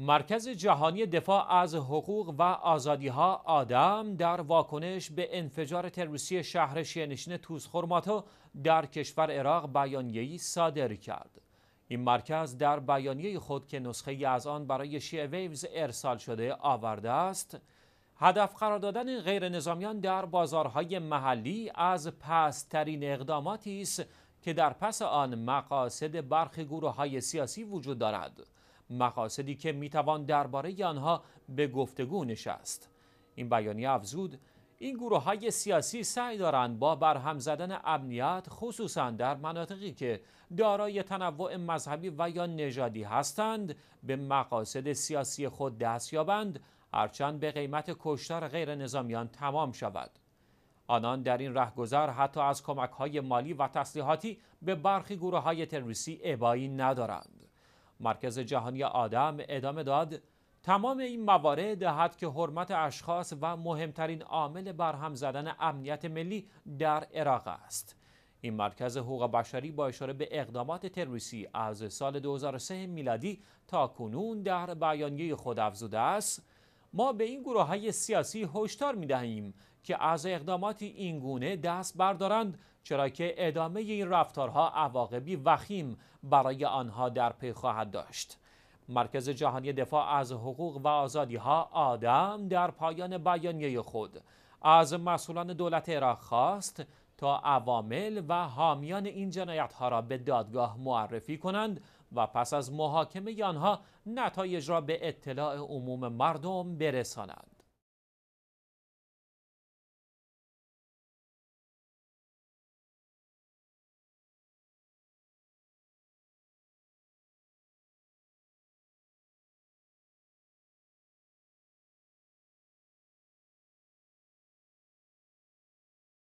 مرکز جهانی دفاع از حقوق و آزادی ها آدم در واکنش به انفجار تروریستی شهر شیعه‌نشین توسخورماتو در کشور عراق بیانیه‌ای صادر کرد. این مرکز در بیانیه خود که نسخه ای از آن برای شیعه ویوز ارسال شده آورده است، هدف قرار دادن غیر نظامیان در بازارهای محلی از پسترین اقداماتی است که در پس آن مقاصد برخی گروه های سیاسی وجود دارد. مقاصدی که میتوان درباره آنها به گفتگو نشست این بیانیه افزود این گروه های سیاسی سعی دارند با برهم زدن امنیت خصوصا در مناطقی که دارای تنوع مذهبی و یا نژادی هستند به مقاصد سیاسی خود دست یابند هرچند به قیمت کشتار غیر نظامیان تمام شود آنان در این رهگذر حتی از کمک های مالی و تسلیحاتی به برخی گروه های تروریستی ابایی ندارند مرکز جهانی آدم ادامه داد تمام این موارد دهد که حرمت اشخاص و مهمترین عامل برهم زدن امنیت ملی در عراق است این مرکز حقوق بشری با اشاره به اقدامات تروریستی از سال 2003 میلادی تا کنون در بیانیه خود افزوده است ما به این گروه های سیاسی هشدار می دهیم که از اقداماتی گونه دست بردارند چرا که ادامه این رفتارها عواقبی وخیم برای آنها در پی خواهد داشت مرکز جهانی دفاع از حقوق و آزادی ها آدم در پایان بیانیه خود از مسئولان دولت عراق خواست تا عوامل و حامیان این جنایت ها را به دادگاه معرفی کنند و پس از محاکمه آنها نتایج را به اطلاع عموم مردم برسانند.